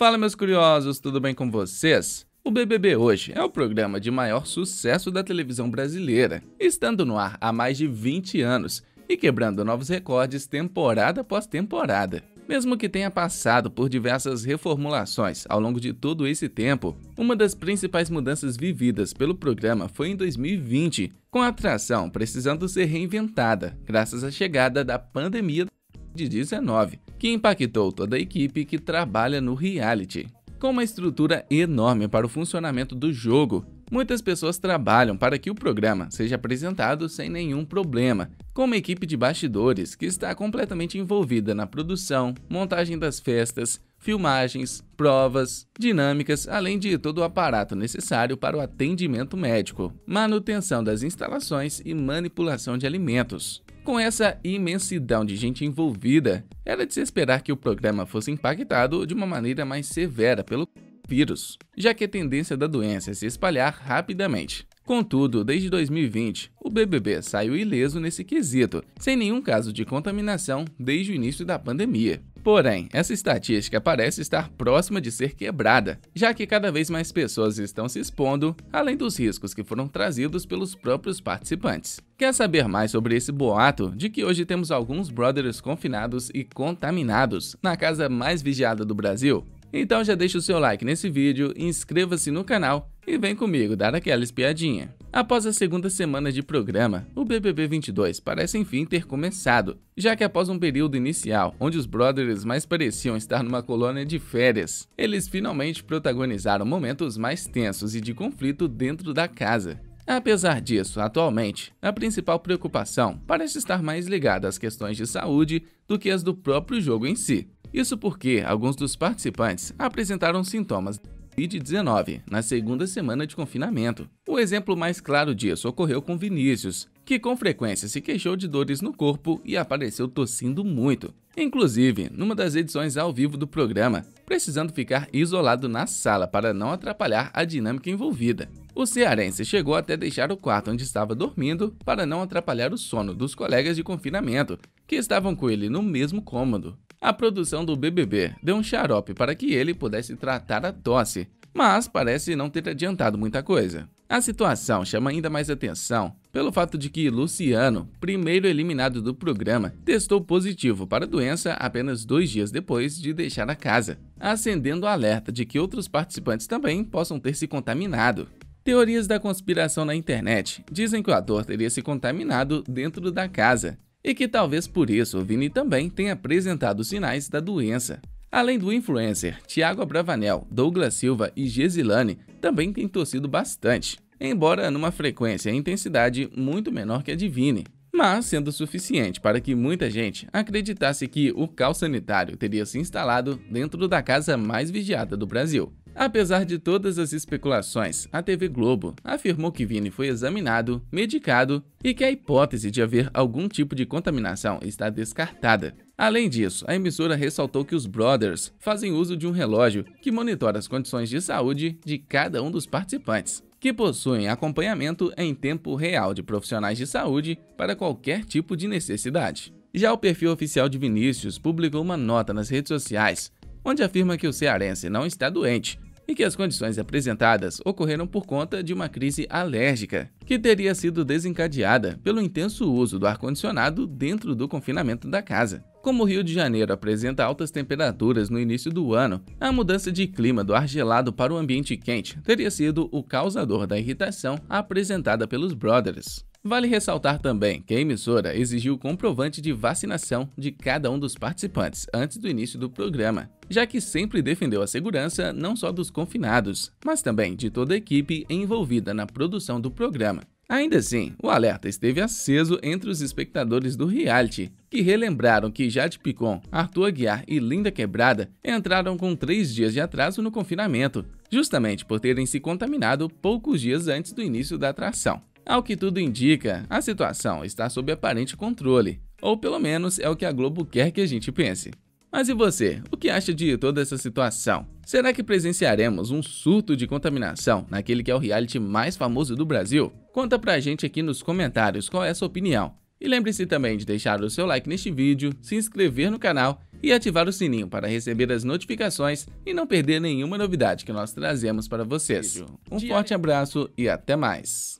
Fala, meus curiosos, tudo bem com vocês? O BBB Hoje é o programa de maior sucesso da televisão brasileira, estando no ar há mais de 20 anos e quebrando novos recordes temporada após temporada. Mesmo que tenha passado por diversas reformulações ao longo de todo esse tempo, uma das principais mudanças vividas pelo programa foi em 2020, com a atração precisando ser reinventada graças à chegada da pandemia de 19, que impactou toda a equipe que trabalha no reality. Com uma estrutura enorme para o funcionamento do jogo, muitas pessoas trabalham para que o programa seja apresentado sem nenhum problema, com uma equipe de bastidores que está completamente envolvida na produção, montagem das festas, filmagens, provas, dinâmicas, além de todo o aparato necessário para o atendimento médico, manutenção das instalações e manipulação de alimentos. Com essa imensidão de gente envolvida, era de se esperar que o programa fosse impactado de uma maneira mais severa pelo vírus, já que a tendência da doença é se espalhar rapidamente. Contudo, desde 2020, o BBB saiu ileso nesse quesito, sem nenhum caso de contaminação desde o início da pandemia. Porém, essa estatística parece estar próxima de ser quebrada, já que cada vez mais pessoas estão se expondo, além dos riscos que foram trazidos pelos próprios participantes. Quer saber mais sobre esse boato de que hoje temos alguns brothers confinados e contaminados na casa mais vigiada do Brasil? Então já deixa o seu like nesse vídeo, inscreva-se no canal e vem comigo dar aquela espiadinha. Após a segunda semana de programa, o BBB 22 parece enfim ter começado, já que após um período inicial onde os brothers mais pareciam estar numa colônia de férias, eles finalmente protagonizaram momentos mais tensos e de conflito dentro da casa. Apesar disso, atualmente, a principal preocupação parece estar mais ligada às questões de saúde do que as do próprio jogo em si. Isso porque alguns dos participantes apresentaram sintomas Covid-19, na segunda semana de confinamento. O exemplo mais claro disso ocorreu com Vinícius, que com frequência se queixou de dores no corpo e apareceu tossindo muito, inclusive numa das edições ao vivo do programa, precisando ficar isolado na sala para não atrapalhar a dinâmica envolvida. O cearense chegou até deixar o quarto onde estava dormindo para não atrapalhar o sono dos colegas de confinamento, que estavam com ele no mesmo cômodo a produção do BBB deu um xarope para que ele pudesse tratar a tosse, mas parece não ter adiantado muita coisa. A situação chama ainda mais atenção pelo fato de que Luciano, primeiro eliminado do programa, testou positivo para a doença apenas dois dias depois de deixar a casa, acendendo o alerta de que outros participantes também possam ter se contaminado. Teorias da conspiração na internet dizem que o ator teria se contaminado dentro da casa, e que talvez por isso o Vini também tenha apresentado sinais da doença. Além do influencer, Thiago Abravanel, Douglas Silva e Gesilane também têm torcido bastante, embora numa frequência e intensidade muito menor que a de Vini, mas sendo suficiente para que muita gente acreditasse que o caos sanitário teria se instalado dentro da casa mais vigiada do Brasil. Apesar de todas as especulações, a TV Globo afirmou que Vini foi examinado, medicado e que a hipótese de haver algum tipo de contaminação está descartada. Além disso, a emissora ressaltou que os Brothers fazem uso de um relógio que monitora as condições de saúde de cada um dos participantes, que possuem acompanhamento em tempo real de profissionais de saúde para qualquer tipo de necessidade. Já o perfil oficial de Vinícius publicou uma nota nas redes sociais onde afirma que o cearense não está doente, e que as condições apresentadas ocorreram por conta de uma crise alérgica, que teria sido desencadeada pelo intenso uso do ar-condicionado dentro do confinamento da casa. Como o Rio de Janeiro apresenta altas temperaturas no início do ano, a mudança de clima do ar gelado para o ambiente quente teria sido o causador da irritação apresentada pelos brothers. Vale ressaltar também que a emissora exigiu o comprovante de vacinação de cada um dos participantes antes do início do programa, já que sempre defendeu a segurança não só dos confinados, mas também de toda a equipe envolvida na produção do programa. Ainda assim, o alerta esteve aceso entre os espectadores do reality, que relembraram que Jade Picon, Arthur Aguiar e Linda Quebrada entraram com três dias de atraso no confinamento, justamente por terem se contaminado poucos dias antes do início da atração. Ao que tudo indica, a situação está sob aparente controle, ou pelo menos é o que a Globo quer que a gente pense. Mas e você, o que acha de toda essa situação? Será que presenciaremos um surto de contaminação naquele que é o reality mais famoso do Brasil? Conta pra gente aqui nos comentários qual é a sua opinião. E lembre-se também de deixar o seu like neste vídeo, se inscrever no canal e ativar o sininho para receber as notificações e não perder nenhuma novidade que nós trazemos para vocês. Um forte abraço e até mais!